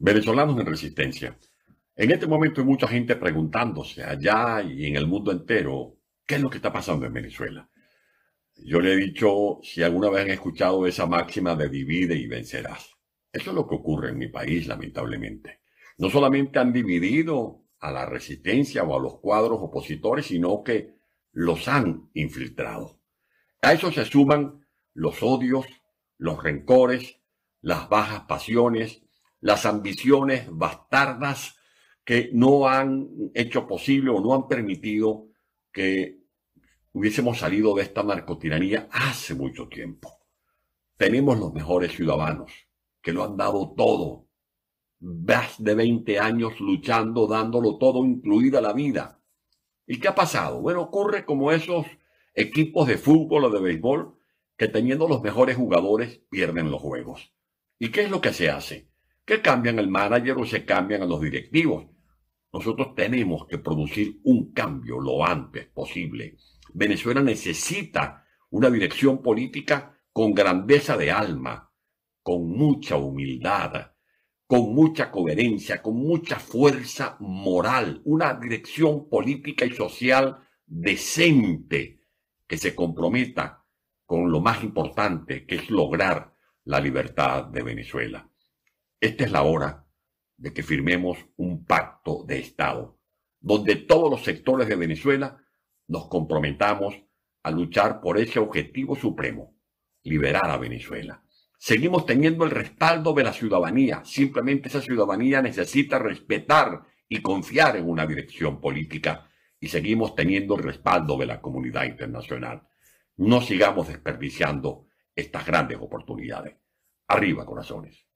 Venezolanos en resistencia. En este momento hay mucha gente preguntándose allá y en el mundo entero, ¿qué es lo que está pasando en Venezuela? Yo le he dicho, si alguna vez han escuchado esa máxima de divide y vencerás. Eso es lo que ocurre en mi país, lamentablemente. No solamente han dividido a la resistencia o a los cuadros opositores, sino que los han infiltrado. A eso se suman los odios, los rencores, las bajas pasiones, las ambiciones bastardas que no han hecho posible o no han permitido que hubiésemos salido de esta narcotiranía hace mucho tiempo. Tenemos los mejores ciudadanos que lo han dado todo. Más de 20 años luchando, dándolo todo, incluida la vida. ¿Y qué ha pasado? Bueno, ocurre como esos equipos de fútbol o de béisbol que teniendo los mejores jugadores pierden los juegos. ¿Y qué es lo que se hace? que cambian el manager o se cambian a los directivos. Nosotros tenemos que producir un cambio lo antes posible. Venezuela necesita una dirección política con grandeza de alma, con mucha humildad, con mucha coherencia, con mucha fuerza moral, una dirección política y social decente que se comprometa con lo más importante, que es lograr la libertad de Venezuela. Esta es la hora de que firmemos un pacto de Estado, donde todos los sectores de Venezuela nos comprometamos a luchar por ese objetivo supremo, liberar a Venezuela. Seguimos teniendo el respaldo de la ciudadanía, simplemente esa ciudadanía necesita respetar y confiar en una dirección política y seguimos teniendo el respaldo de la comunidad internacional. No sigamos desperdiciando estas grandes oportunidades. Arriba, corazones.